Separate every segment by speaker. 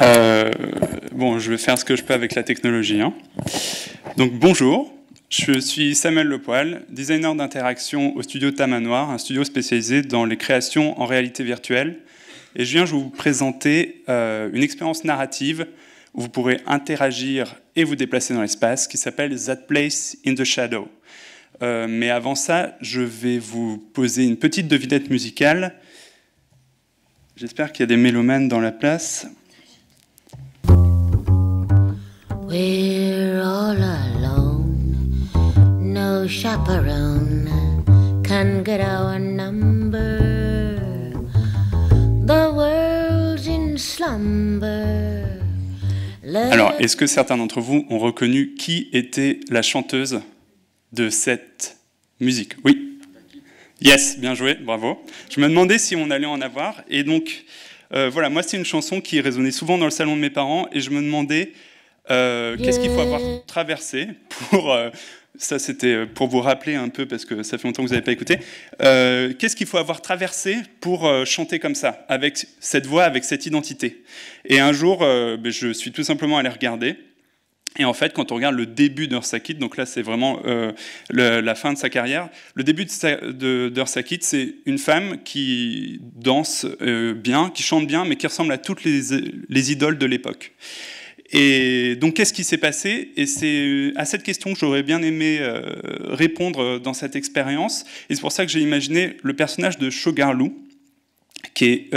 Speaker 1: Euh, bon, je vais faire ce que je peux avec la technologie. Hein. Donc bonjour, je suis Samuel Lepoil, designer d'interaction au studio Tamanoir, un studio spécialisé dans les créations en réalité virtuelle. Et je viens vous présenter euh, une expérience narrative où vous pourrez interagir et vous déplacer dans l'espace qui s'appelle That Place in the Shadow. Euh, mais avant ça, je vais vous poser une petite devinette musicale. J'espère qu'il y a des mélomanes dans la place. We're all alone, no can get our number. The in slumber. Alors, est-ce que certains d'entre vous ont reconnu qui était la chanteuse de cette musique Oui. Yes, bien joué, bravo. Je me demandais si on allait en avoir. Et donc, euh, voilà, moi, c'est une chanson qui résonnait souvent dans le salon de mes parents. Et je me demandais euh, qu'est-ce qu'il faut avoir traversé pour... Euh, ça, c'était euh, pour vous rappeler un peu, parce que ça fait longtemps que vous n'avez pas écouté. Qu'est-ce qu'il faut avoir traversé pour chanter comme ça, avec cette voix, avec cette identité Et un jour, ben, je suis tout simplement allé regarder. Et en fait, quand on regarde le début d'Ursakit, donc là c'est vraiment la fin de sa carrière, le début d'Ursakit, c'est une femme qui danse bien, qui chante bien, mais qui ressemble à toutes les idoles de l'époque. Et donc, qu'est-ce qui s'est passé Et c'est euh, à cette question que j'aurais bien aimé euh, répondre euh, dans cette expérience. Et c'est pour ça que j'ai imaginé le personnage de Sugarloo, qui est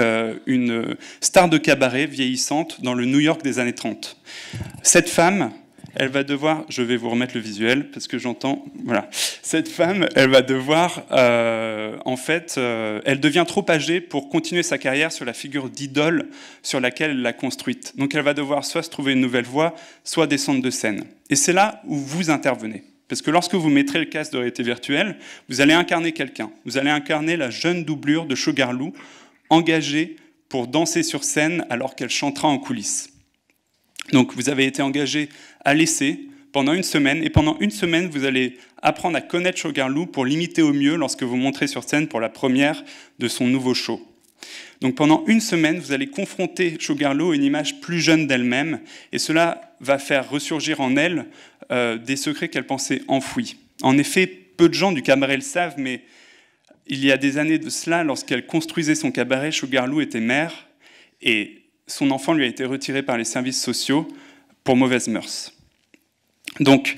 Speaker 1: une star de cabaret vieillissante dans le New York des années 30. Cette femme, elle va devoir, je vais vous remettre le visuel parce que j'entends, voilà, cette femme, elle va devoir, euh, en fait, euh, elle devient trop âgée pour continuer sa carrière sur la figure d'idole sur laquelle elle l'a construite. Donc elle va devoir soit se trouver une nouvelle voie, soit descendre de scène. Et c'est là où vous intervenez. Parce que lorsque vous mettrez le casque de réalité virtuelle, vous allez incarner quelqu'un. Vous allez incarner la jeune doublure de Sugar engagée pour danser sur scène alors qu'elle chantera en coulisses. Donc vous avez été engagé à laisser pendant une semaine, et pendant une semaine, vous allez apprendre à connaître Sugarloo pour l'imiter au mieux lorsque vous montrez sur scène pour la première de son nouveau show. Donc pendant une semaine, vous allez confronter Sugarloo à une image plus jeune d'elle-même, et cela va faire ressurgir en elle euh, des secrets qu'elle pensait enfouis. En effet, peu de gens du cabaret le savent, mais il y a des années de cela, lorsqu'elle construisait son cabaret, Sugarloo était mère, et son enfant lui a été retiré par les services sociaux pour mauvaise mœurs. Donc,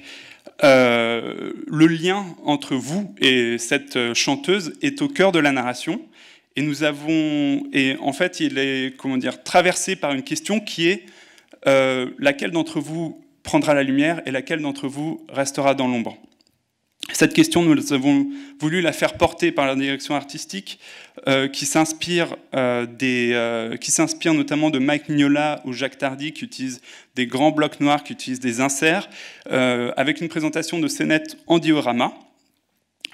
Speaker 1: euh, le lien entre vous et cette chanteuse est au cœur de la narration. Et nous avons, et en fait, il est comment dire traversé par une question qui est euh, laquelle d'entre vous prendra la lumière et laquelle d'entre vous restera dans l'ombre. Cette question, nous avons voulu la faire porter par la direction artistique, euh, euh, euh, qui s'inspire notamment de Mike Mignola ou Jacques Tardy, qui utilisent des grands blocs noirs, qui utilisent des inserts, avec une présentation de scénettes en diorama.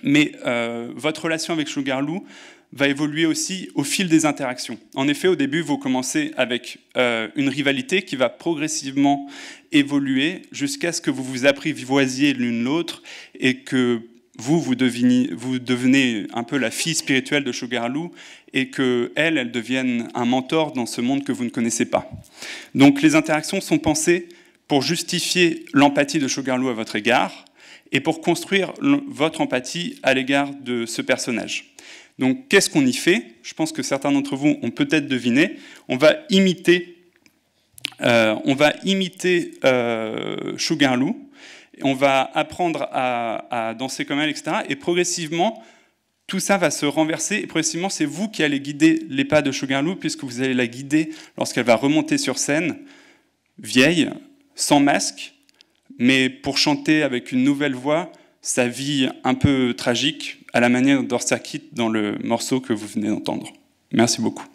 Speaker 1: Mais euh, votre relation avec Sugarloo va évoluer aussi au fil des interactions. En effet, au début, vous commencez avec euh, une rivalité qui va progressivement évoluer jusqu'à ce que vous vous apprivoisiez l'une l'autre et que vous, vous, devenez, un peu la fille spirituelle de Sugarloo et qu'elle, elle, elle devienne un mentor dans ce monde que vous ne connaissez pas. Donc les interactions sont pensées pour justifier l'empathie de Sugarloo à votre égard, et pour construire votre empathie à l'égard de ce personnage. Donc qu'est-ce qu'on y fait Je pense que certains d'entre vous ont peut-être deviné. On va imiter, euh, on va imiter euh, on va apprendre à, danser comme elle, etc. Et progressivement, tout ça va se renverser et progressivement, c'est vous qui allez guider les pas de Sugarloo puisque vous allez la guider lorsqu'elle va remonter sur scène, vieille, sans masque, mais pour chanter avec une nouvelle voix sa vie un peu tragique, à la manière d'Orsa dans le morceau que vous venez d'entendre. Merci beaucoup.